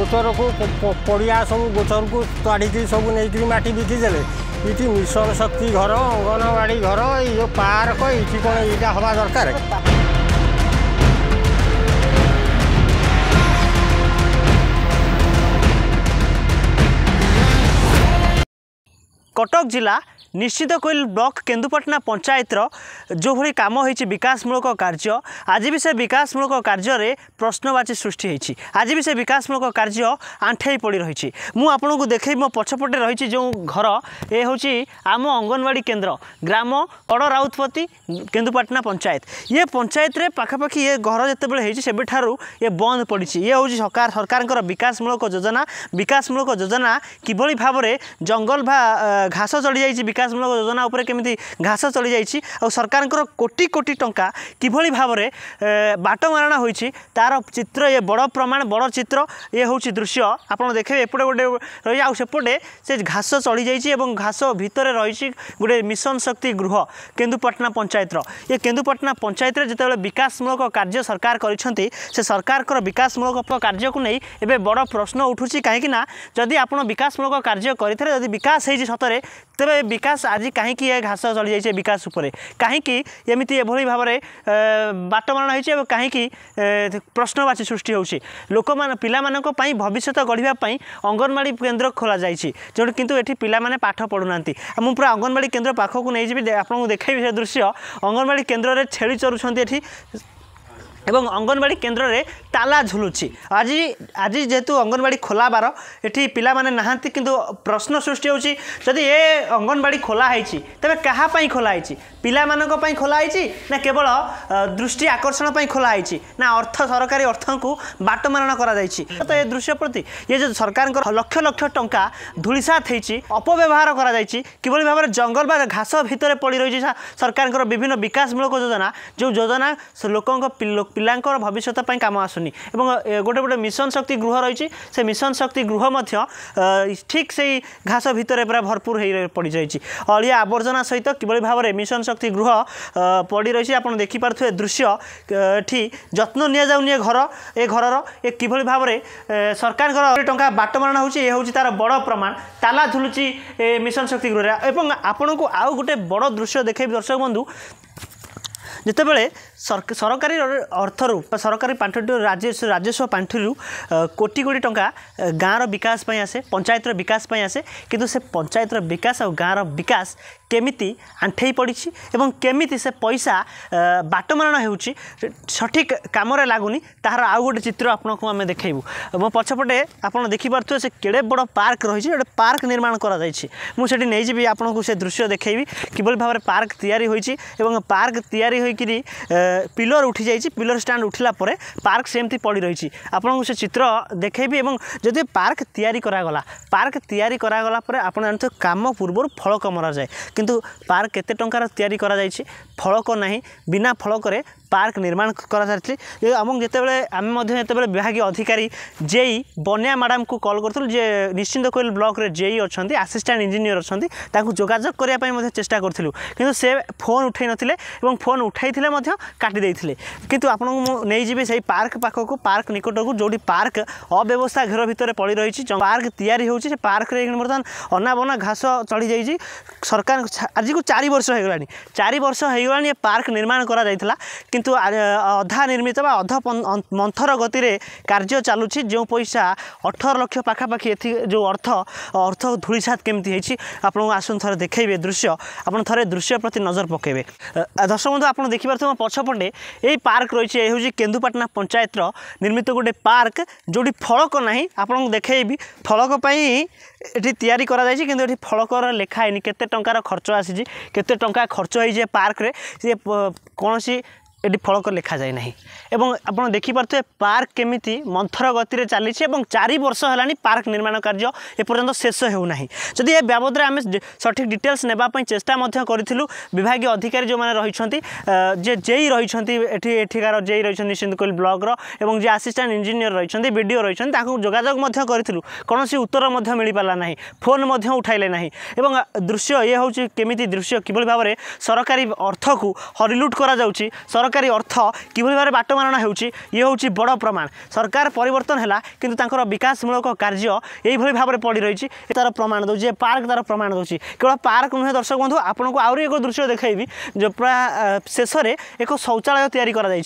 गोचर को पड़िया सब गोचर को ताड़ी सब नहीं मटी बिकिदे ये मिशन शक्ति घर अंगनवाड़ी घर ये पार्क ये कौन ये हवा दरकार কটক জেলা নিশ্চিত কোইল ব্লক কেন্দুপটনা পঞ্চায়েতর যেভাবে কাম হয়েছে বিকাশমূলক কার্য আজ বি সে বিকাশমূলক কার্যরে প্রশ্নবাচী সৃষ্টি হয়েছে আজ বি সে বিকাশমূলক কার্য আঁঠাই পড়ি রয়েছে মু আপনার দেখে মো পছপটে রয়েছে যে ঘর এ হচ্ছে আম অঙ্গনওয়াড়ি কেন্দ্র গ্রাম কড় রাউতপতি কেন্দুপাটনা পঞ্চায়েত ইয়ে পঞ্চায়েতরে পাখাপাখি ইয়ে ঘর যেতবে হয়েছে সেবেঠার ইয়ে বন্ধ পড়ছে ইয়ে হচ্ছে সরকার সরকারঙ্কর বিকাশমূলক যোজনা বিকাশমূলক যোজনা কিভাবে ভাবে জঙ্গল বা ଘାସ ଚଳିଯାଇଛି ବିକାଶମୂଳକ ଯୋଜନା ଉପରେ କେମିତି ଘାସ ଚଳିଯାଇଛି ଆଉ ସରକାରଙ୍କର କୋଟି କୋଟି ଟଙ୍କା କିଭଳି ଭାବରେ ବାଟମାରଣା ହୋଇଛି ତା'ର ଚିତ୍ର ଏ ବଡ଼ ପ୍ରମାଣ ବଡ଼ ଚିତ୍ର ଇଏ ହେଉଛି ଦୃଶ୍ୟ ଆପଣ ଦେଖିବେ ଏପଟେ ଗୋଟେ ରହିଛି ଆଉ ସେପଟେ ସେ ଘାସ ଚଳିଯାଇଛି ଏବଂ ଘାସ ଭିତରେ ରହିଛି ଗୋଟେ ମିଶନ ଶକ୍ତି ଗୃହ କେନ୍ଦୁପାଟଣା ପଞ୍ଚାୟତର ଏ କେନ୍ଦୁପାଟଣା ପଞ୍ଚାୟତରେ ଯେତେବେଳେ ବିକାଶମୂଳକ କାର୍ଯ୍ୟ ସରକାର କରିଛନ୍ତି ସେ ସରକାରଙ୍କର ବିକାଶମୂଳକ କାର୍ଯ୍ୟକୁ ନେଇ ଏବେ ବଡ଼ ପ୍ରଶ୍ନ ଉଠୁଛି କାହିଁକି ନା ଯଦି ଆପଣ ବିକାଶମୂଳକ କାର୍ଯ୍ୟ କରିଥିଲେ ଯଦି ବିକାଶ ହେଇଛି ସତରେ ভিতরে তবে বিকাশ আজ কী এ ঘাস চলি যাই বিকাশ উপরে কী এমিতি এভাবে ভাবে বাটমারণ হয়েছে এবং কী প্রশ্নবাচী সৃষ্টি হচ্ছে লোক পিলামান ভবিষ্যৎ গড়া অঙ্গনবাড়ি কেন্দ্র খোলা যাই যেটি কিন্তু এটি পিলামানে পাঠ পড়ু না মু পুরা অঙ্গনবাড়ি কেন্দ্র পাখক নিয়ে যাবি আপনার দেখাইবি সে দৃশ্য অঙ্গনবাড়ি কেন্দ্রের ছেড়ি চড়ুচ্ছেন এটি এবং অঙ্গনবাড়ি কেন্দ্রে তালা ঝুলুছি আজ আজ যেহেতু অঙ্গনবাড়ি খোলা বার এটি পিলামানে না কিন্তু প্রশ্ন সৃষ্টি হচ্ছে যদি এ অঙ্গনবাড়ি খোলা হয়েছি তবে কাহাপাই খোলা হয়েছি পিলামানক পাই খোলা হয়েছি না কেবল দৃষ্টি আকর্ষণ পাই খোলা হয়েছি না অর্থ সরকারি অর্থকু বাটমারণ করা যাইছি তো এ দৃশ্য প্রতি এ যে সরকার লক্ষ লক্ষ টঙ্কা ধূলিসাত হয়েছি অপব্যবহার করা যাইছি কিভাবে ভাবে জঙ্গল বা ঘাস ভিতরে পড়ি রয়েছে সরকারঙ্কর বিভিন্ন বিকাশমূলক যোজনা যে যোজনা লোক ପିଲାଙ୍କର ଭବିଷ୍ୟତ ପାଇଁ କାମ ଆସୁନି ଏବଂ ଗୋଟେ ଗୋଟେ ମିଶନ ଶକ୍ତି ଗୃହ ରହିଛି ସେ ମିଶନ ଶକ୍ତି ଗୃହ ମଧ୍ୟ ଠିକ୍ ସେଇ ଘାସ ଭିତରେ ପୁରା ଭରପୁର ହେଇ ପଡ଼ିଯାଇଛି ଅଳିଆ ଆବର୍ଜନା ସହିତ କିଭଳି ଭାବରେ ମିଶନ ଶକ୍ତି ଗୃହ ପଡ଼ି ରହିଛି ଆପଣ ଦେଖିପାରୁଥିବେ ଦୃଶ୍ୟ ଏଠି ଯତ୍ନ ନିଆଯାଉନି ଏ ଘର ଏ ଘରର ଏ କିଭଳି ଭାବରେ ସରକାରଙ୍କର ଟଙ୍କା ବାଟମାରଣ ହେଉଛି ଏ ହେଉଛି ତା'ର ବଡ଼ ପ୍ରମାଣ ତାଲା ଝୁଲୁଛି ଏ ମିଶନ ଶକ୍ତି ଗୃହରେ ଏବଂ ଆପଣଙ୍କୁ ଆଉ ଗୋଟେ ବଡ଼ ଦୃଶ୍ୟ ଦେଖେଇବି ଦର୍ଶକ ବନ୍ଧୁ ଯେତେବେଳେ ସରକାରୀ ଅର୍ଥରୁ ବା ସରକାରୀ ପାଣ୍ଠିରୁ ରାଜସ୍ୱ ପାଣ୍ଠିରୁ କୋଟି କୋଟି ଟଙ୍କା ଗାଁର ବିକାଶ ପାଇଁ ଆସେ ପଞ୍ଚାୟତର ବିକାଶ ପାଇଁ ଆସେ କିନ୍ତୁ ସେ ପଞ୍ଚାୟତର ବିକାଶ ଆଉ ଗାଁର ବିକାଶ କେମିତି ଆଣ୍ଠେଇ ପଡ଼ିଛି ଏବଂ କେମିତି ସେ ପଇସା ବାଟମାରଣ ହେଉଛି ସଠିକ୍ କାମରେ ଲାଗୁନି ତାହାର ଆଉ ଗୋଟେ ଚିତ୍ର ଆପଣଙ୍କୁ ଆମେ ଦେଖାଇବୁ ମୋ ପଛପଟେ ଆପଣ ଦେଖିପାରୁଥିବେ ସେ କେଡ଼େ ବଡ଼ ପାର୍କ ରହିଛି ଗୋଟେ ପାର୍କ ନିର୍ମାଣ କରାଯାଇଛି ମୁଁ ସେଠି ନେଇଯିବି ଆପଣଙ୍କୁ ସେ ଦୃଶ୍ୟ ଦେଖାଇବି କିଭଳି ଭାବରେ ପାର୍କ ତିଆରି ହୋଇଛି ଏବଂ ପାର୍କ ତିଆରି ହୋଇକରି পিলর উঠি যাইছি পিলর ଷ୍ଟାଣ୍ଡ ଉଠିଲା ପରେ ପାର୍କ ସେମିତି ପଡ଼ି ରହିଛି ଆପଣଙ୍କୁ ସେ ଚିତ୍ର ଦେଖେଇବି ଏବଂ ଯଦି ପାର୍କ ତିଆରି କରାଗଲା ପାର୍କ ତିଆରି କରାଗଲା ପରେ ଆପଣ ଜାଣିଥିବେ କାମ ପୂର୍ବରୁ ଫଳକ ମରାଯାଏ କିନ୍ତୁ ପାର୍କ କେତେ ଟଙ୍କାର ତିଆରି କରାଯାଇଛି ଫଳକ ନାହିଁ ବିନା ଫଳକରେ ପାର୍କ ନିର୍ମାଣ କରାସାରିଛି ଏବଂ ଯେତେବେଳେ ଆମେ ମଧ୍ୟ ଯେତେବେଳେ ବିଭାଗୀୟ ଅଧିକାରୀ ଜେଇ ବନ୍ୟା ମ୍ୟାଡ଼ାମକୁ କଲ୍ କରିଥିଲୁ ଯେ ନିଶ୍ଚିନ୍ତ କୋଇଲ ବ୍ଲକରେ ଜେଇ ଅଛନ୍ତି ଆସିଷ୍ଟାଣ୍ଟ ଇଞ୍ଜିନିୟର ଅଛନ୍ତି ତାଙ୍କୁ ଯୋଗାଯୋଗ କରିବା ପାଇଁ ମଧ୍ୟ ଚେଷ୍ଟା କରିଥିଲୁ କିନ୍ତୁ ସେ ଫୋନ୍ ଉଠାଇ ନଥିଲେ ଏବଂ ଫୋନ୍ ଉଠାଇଥିଲେ ମଧ୍ୟ କାଟି ଦେଇଥିଲେ କିନ୍ତୁ ଆପଣଙ୍କୁ ମୁଁ ନେଇଯିବି ସେଇ ପାର୍କ ପାଖକୁ ପାର୍କ ନିକଟକୁ ଯେଉଁଠି ପାର୍କ ଅବ୍ୟବସ୍ଥା ଘେର ଭିତରେ ପଡ଼ି ରହିଛି ପାର୍କ ତିଆରି ହେଉଛି ସେ ପାର୍କରେ ବର୍ତ୍ତମାନ ଅନାବନା ଘାସ ଚଢ଼ିଯାଇଛି ସରକାର ଆଜିକୁ ଚାରି ବର୍ଷ ହୋଇଗଲାଣି ଚାରି ବର୍ଷ ହୋଇଗଲାଣି ଏ ପାର୍କ ନିର୍ମାଣ କରାଯାଇଥିଲା କିନ୍ତୁ কিন্তু অধা ନିର୍ମିତ ବା ଅଧ ମନ୍ଥର ଗତିରେ କାର୍ଯ୍ୟ ଚାଲୁଛି ଯେଉଁ ପଇସା ଅଠର ଲକ୍ଷ ପାଖାପାଖି ଏଥି ଯେଉଁ ଅର୍ଥ ଅର୍ଥ ଧୂଳିସାତ କେମିତି ହେଇଛି ଆପଣଙ୍କୁ ଆସନ୍ତୁ ଥରେ ଦେଖାଇବେ ଦୃଶ୍ୟ ଆପଣ ଥରେ ଦୃଶ୍ୟ ପ୍ରତି ନଜର ପକାଇବେ ଦର୍ଶକ ବନ୍ଧୁ ଆପଣ ଦେଖିପାରୁଥିବେ ପଛପଟେ ଏଇ ପାର୍କ ରହିଛି ଏ ହେଉଛି କେନ୍ଦୁପାଟଣା ପଞ୍ଚାୟତର ନିର୍ମିତ ଗୋଟେ ପାର୍କ ଯେଉଁଠି ଫଳକ ନାହିଁ ଆପଣଙ୍କୁ ଦେଖାଇବି ଫଳକ ପାଇଁ ଏଠି ତିଆରି କରାଯାଇଛି କିନ୍ତୁ ଏଠି ଫଳକର ଲେଖା ହେଇନି କେତେ ଟଙ୍କାର ଖର୍ଚ୍ଚ ଆସିଛି କେତେ ଟଙ୍କା ଖର୍ଚ୍ଚ ହେଇଛି ଏ ପାର୍କରେ ସେ କୌଣସି এটি ফলক লেখা যায় না এবং আপনার দেখিপারে পার্ক কেমিটি মন্থর গতিরে চালছে এবং চারি বর্ষ হল পার্ক নির্মাণ কার্য এপর্যন্ত শেষ হেউ না যদি এ বাবদে আমি সঠিক ডিটেলস নেওয়া চেষ্টা করেছিল বিভাগীয় অধিকারী যে রয়েছেন যে যেই রয়েছেন এটি এঠিকার যেই রয়েছেন নিশ্চিন্ত কোল ব্লকর এবং যে আসিষ্টাট ইঞ্জিনিয়র রয়েছেন বিডিও রয়েছেন তাকে যোগাযোগ করেছিল কোণী উত্তর মিপারা না ফোন উঠাইলে না এবং দৃশ্য ইয়ে হচ্ছে কেমিটি দৃশ্য কিভাবে ভাবে সরকারি অর্থক হরিলুট করা যাচ্ছে সরকার সরকারি অর্থ কিভাবে ভাবে বাট বাটমারণ হচ্ছে ইয়ে হচ্ছে বড় প্রমাণ সরকার পরিবর্তন হল কিন্তু তাঁর বিকাশমূলক কার্য এইভাবে ভাবে পড়ি রয়েছে তার প্রমাণ দেଉଛି যে পার্ক তার প্রমাণ দেଉଛି কেবল পার্ক নুহে দর্শক বন্ধু আপনার আহরি এক দৃশ্য দেখাইবি যে পুরা শেষে এক শৌচালয় তৈরি করা যাই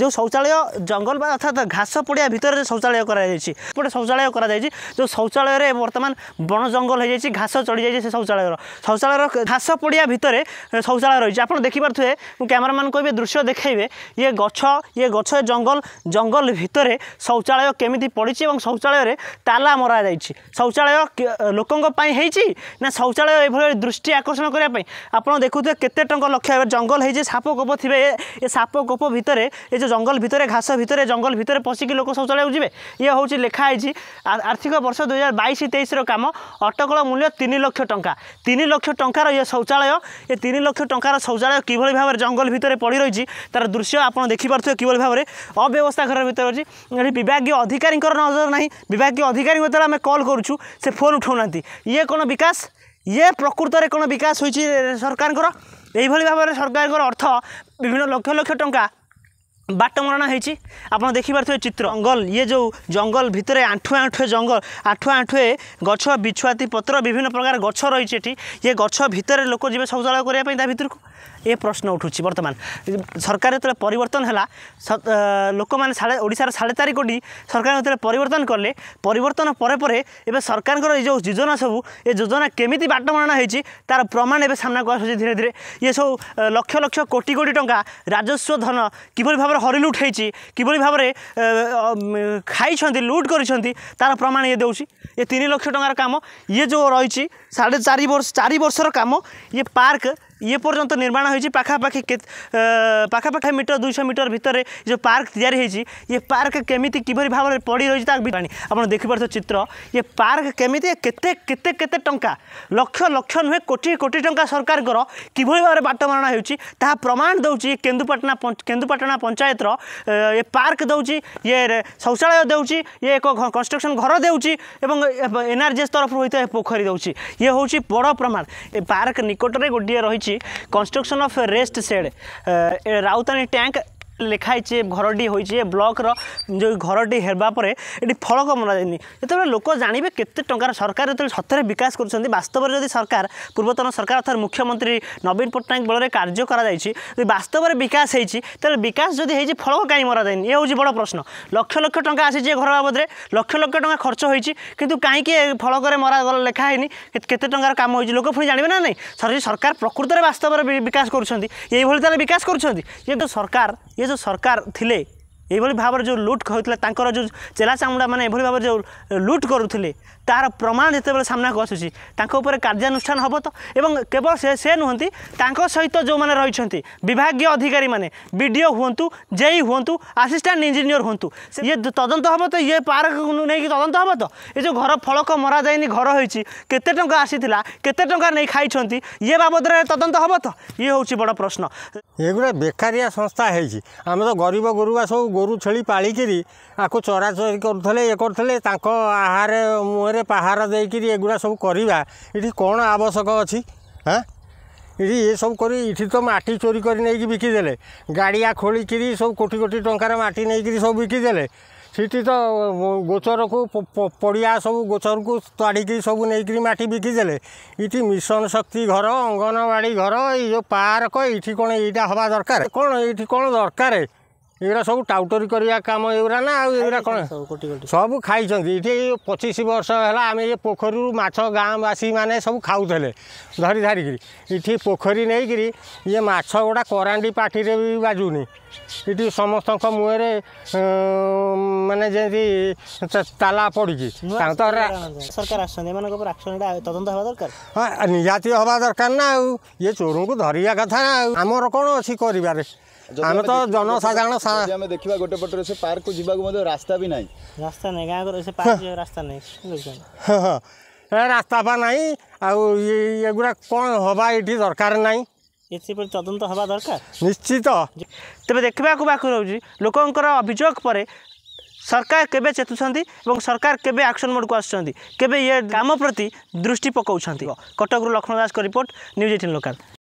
যে শৌচালয় জঙ্গল বা অর্থাৎ ঘাস পড়িয়া ভিতরে যে শৌচালয় করা যাই গোটে শৌচালয় করা যাই যে শৌচালয়ের বর্তমান বন জঙ্গল হয়ে যাই ঘাস চড়ি যাই সে শৌচালয় শৌচালয়ের ঘাস পড়িয়া ভিতরে শৌচালয় রয়েছে আপনার দেখিপারে ক্যামেরাম্যান কবে দৃশ্য দেখাইবে ইয়ে গছ ইয়ে গছ জঙ্গল জঙ্গল ভিতরে শৌচালয় কেমিতি পড়িছে এবং শৌচালয়ে তালা মরা যাইছি শৌচালয় লোকঙ্ হয়েছি না শৌচালয় এইভাবে দৃষ্টি আকর্ষণ করা আপনার দেখুথে কেতে টঙ্কা লক্ষ্য এবার জঙ্গল হয়েছে সাপ কোপ থাকবে এ সাপ কোপ ভিতরে এ যে জঙ্গল ভিতরে ঘাস ভিতরে জঙ্গল ভিতরে পশিকি লোক শৌচালয় যাবে ইয়ে হচ্ছে লেখা হয়েছি আর্থিক বর্ষ দুই হাজার বাইশ তেইশর কাম অটকল মূল্য তিন লক্ষ টঙ্কা তিন লক্ষ টঙ্কার ইয়ে শৌচালয় এ তিন লক্ষ টঙ্কার শৌচালয় কিভাবে ভাবে জঙ্গল ভিতরে পড়ি রয়েছে তার দৃশ্য আপনার দেখিপারে কিভাবে ভাবে অব্যবস্থা ঘরের ভিতরে অছি এটি বিভাগীয় অধিকারী নজর না বিভাগীয় অধিকারী যেতবে আমি কল করছু সে ফোন উঠাও না ইয়ে কোন বিকাশ ইয়ে প্রকৃতরে কোন বিকাশ হয়েছে সরকারঙ্কর এইভাবে ভাবে সরকার অর্থ বিভিন্ন লক্ষ লক্ষ টঙ্কা বাট মরণা হয়েছি আপনার দেখিপারে চিত্র জঙ্গল ইয়ে যে জঙ্গল ভিতরে আঁঠুয়ে আঁঠুয়ে জঙ্গল আঁঠুয়ে আঁঠুয়ে গছ বিছুয়াতি পত্র বিভিন্ন প্রকার গছ রয়েছে এটি ইয়ে গছ ভিতরে লোক যাবে শৌচালয় করা তা ভিতরক এ প্রশ্ন উঠুছি বর্তমান সরকার যেতবে পরিবর্তন হল লোক মানে সাড়ে ওড়শার সাড়ে চারি কোটি সরকার যেতবে পরিবর্তন কলে পরিবর্তন পরে পরে এবার সরকারঙ্কর এই যে যোজনা সবু এ যোজনা কেমিতি বাটমারণা হয়েছে তার প্রমাণ এবে সামনাকু আসুচি ধীরে ধীরে ইয়ে সব লক্ষ লক্ষ কোটি কোটি টাকা রাজস্ব ধন কিভাবে ভাবে হরিলুট হয়েছি কিভাবে ভাবে খাইছেন লুট করেছেন তার প্রমাণ ইয়ে দেছি এ তিন লক্ষ টাকার কাম ইয়ে যে রয়েছে সাড়ে চারি বর্ষ চারি বর্ষর কাম ইয়ে পার্ক ইয়ে পর্যন্ত নির্মাণ হয়েছে পাখাপাখি পাখাপাখি মিটর দুইশ মিটর ভিতরে যে পার্ক তৈরি হয়েছে ইয়ে পার্ক কেমিতি কিভাবে ভাবে পড়ি রয়েছে তা আপনার দেখিপার চিত্র ইয়ে পার্ক কেমিতি কেতে কেতে কেতে টঙ্কা লক্ষ লক্ষ নুহে কোটি কোটি টঙ্কা সরকারকর কিভাবে ভাবে বাট মারণা হচ্ছে তাহা প্রমাণ দেউছি কেন্দুপাটনা কেন্দুপাটনা পঞ্চায়েতর এ পার্ক দেউছি ইয়ে শৌচালয় দেউছি ইয়ে এক কনস্ট্রকশন ঘর দেউছি এবং এনআরজিএস তরফ হয়ে পোখরী দেউছি ইয়ে হচ্ছে বড় প্রমাণ এ পার্ক নিকটরে গোটিয়ে রয়েছে कंस्ट्रक्शन ऑफ रेस्ट सेड राउतानी टैंक লেখা হয়েছে ঘরটি হয়েছে ব্লকর যে ঘরটি হওয়া পরে এটি ফলক যায়নি যেতবে লোক জাঁবে কেতে টাকার সরকার যেত সতরে বিকাশ করছেন বাস্তবের যদি সরকার পূর্বতন সরকার অর্থাৎ মুখ্যমন্ত্রী নবীন পট্টনাক বলরে কার্য করা যাই বাস্তবের বিকাশ হয়েছে তাহলে বিকাশ যদি হয়েছে ফলক কাই মরা যায়নি এ হচ্ছে বড় প্রশ্ন লক্ষ লক্ষ টাকা আসছে এ ঘর বাবদে লক্ষ লক্ষ টাকা খরচ হয়েছে কিন্তু কাইকি ফলকরে মরা লেখা হয়নি কেতে টাকার কাম হয়েছে লোক পুঁ জাঁবে না নাই সরকার প্রকৃতরে বাস্তবের বিকাশ করছেন এইভাবে তাহলে বিকাশ করছেন যেহেতু সরকার ଇଏ ଯେଉଁ ସରକାର ଥିଲେ ଏଇଭଳି ଭାବରେ ଯେଉଁ ଲୁଟ୍ ହୋଇଥିଲା ତାଙ୍କର ଯେଉଁ ଚେଲା ଚାମୁଡ଼ା ମାନେ ଏଭଳି ଭାବରେ ଯେଉଁ ଲୁଟ୍ କରୁଥିଲେ ତାହାର ପ୍ରମାଣ ଯେତେବେଳେ ସାମ୍ନାକୁ ଆସୁଛି ତାଙ୍କ ଉପରେ କାର୍ଯ୍ୟାନୁଷ୍ଠାନ ହେବ ତ ଏବଂ କେବଳ ସେ ସେ ନୁହନ୍ତି ତାଙ୍କ ସହିତ ଯେଉଁମାନେ ରହିଛନ୍ତି ବିଭାଗୀୟ ଅଧିକାରୀମାନେ ବି ଡି ଓ ହୁଅନ୍ତୁ ଜେଇ ହୁଅନ୍ତୁ ଆସିଷ୍ଟାଣ୍ଟ ଇଞ୍ଜିନିୟର ହୁଅନ୍ତୁ ଇଏ ତଦନ୍ତ ହେବ ତ ଇଏ ପାର୍କକୁ ନେଇକି ତଦନ୍ତ ହେବ ତ ଏ ଯେଉଁ ଘର ଫଳକ ମରାଯାଇନି ଘର ହୋଇଛି କେତେ ଟଙ୍କା ଆସିଥିଲା କେତେ ଟଙ୍କା ନେଇ ଖାଇଛନ୍ତି ଇଏ ବାବଦରେ ତଦନ୍ତ ହେବ ତ ଇଏ ହେଉଛି ବଡ଼ ପ୍ରଶ୍ନ ଏଗୁଡ଼ା ବେକାରିଆ ସଂସ୍ଥା ହେଇଛି ଆମେ ତ ଗରିବ ଗୁରୁବା ସବୁ ଗୋରୁ ଛେଳି ପାଳିକିରି ଆକୁ ଚରାଚରି କରୁଥିଲେ ଇଏ କରୁଥିଲେ ତାଙ୍କ ଆହାର ମୁହଁରେ ପାହାର ଦେଇକିରି ଏଗୁଡ଼ା ସବୁ କରିବା ଏଠି କ'ଣ ଆବଶ୍ୟକ ଅଛି ହାଁ ଏଠି ଏସବୁ କରି ଏଠି ତ ମାଟି ଚୋରି କରି ନେଇକି ବିକିଦେଲେ ଗାଡ଼ିଆ ଖୋଳିକିରି ସବୁ କୋଟି କୋଟି ଟଙ୍କାର ମାଟି ନେଇକିରି ସବୁ ବିକିଦେଲେ ସେଠି ତ ଗୋଚରକୁ ପଡ଼ିଆ ସବୁ ଗୋଚରକୁ ତାଡ଼ିକି ସବୁ ନେଇକିରି ମାଟି ବିକିଦେଲେ ଏଠି ମିଶନ ଶକ୍ତି ଘର ଅଙ୍ଗନବାଡ଼ି ଘର ଏଇ ଯେଉଁ ପାର୍କ ଏଇଠି କ'ଣ ଏଇଟା ହେବା ଦରକାର କ'ଣ ଏଇଠି କ'ଣ ଦରକାର ଏଗୁଡ଼ା ସବୁ ଟାଉଟରୀ କରିବା କାମ ଏଗୁଡ଼ା ନା ଆଉ ଏଗୁଡ଼ା କ'ଣ ସବୁ ଖାଇଛନ୍ତି ଏଠି ପଚିଶ ବର୍ଷ ହେଲା ଆମେ ଏ ପୋଖରୀରୁ ମାଛ ଗାଁବାସୀମାନେ ସବୁ ଖାଉଥିଲେ ଧରି ଧରିକିରି ଏଠି ପୋଖରୀ ନେଇକିରି ଇଏ ମାଛ ଗୁଡ଼ା କରାଣ୍ଡି ପାଟିରେ ବି ବାଜୁନି ଏଠି ସମସ୍ତଙ୍କ ମୁହଁରେ ମାନେ ଯେମିତି ତାଲା ପଡ଼ିଛି ତାଙ୍କ ସରକାର ଆସୁଛନ୍ତି ଏମାନଙ୍କ ଉପରେ ଆକ୍ସନ୍ ତଦନ୍ତ ହେବା ଦରକାର ହଁ ନିହାତି ହେବା ଦରକାର ନା ଆଉ ଇଏ ଚୋରଙ୍କୁ ଧରିବା କଥା ଆଉ ଆମର କ'ଣ ଅଛି କରିବାରେ ଆମେ ତ ଜନସାଧାରଣ ଆମେ ଦେଖିବା ଗୋଟେ ପଟରେ ସେ ପାର୍କକୁ ଯିବାକୁ ମଧ୍ୟ ରାସ୍ତା ବି ନାହିଁ ରାସ୍ତା ନାହିଁ ଗାଁ ସେ ପାର୍କ ରାସ୍ତା ନାହିଁ ହଁ ହଁ ରାସ୍ତା ପା ନାହିଁ ଆଉ ଏଗୁଡ଼ା କ'ଣ ହେବା ଏଠି ଦରକାର ନାହିଁ ଏଥିପ୍ରତି ତଦନ୍ତ ହେବା ଦରକାର ନିଶ୍ଚିତ ତେବେ ଦେଖିବାକୁ ବାକି ରହୁଛି ଲୋକଙ୍କର ଅଭିଯୋଗ ପରେ ସରକାର କେବେ ଚେତୁଛନ୍ତି ଏବଂ ସରକାର କେବେ ଆକ୍ସନ୍ ମୋଡ଼କୁ ଆସୁଛନ୍ତି କେବେ ଇଏ କାମ ପ୍ରତି ଦୃଷ୍ଟି ପକାଉଛନ୍ତି କଟକରୁ ଲକ୍ଷ୍ମଣ ଦାସଙ୍କ ରିପୋର୍ଟ ନ୍ୟୁଜ୍ ଏଇଟିନ୍ ଲୋକାଲ୍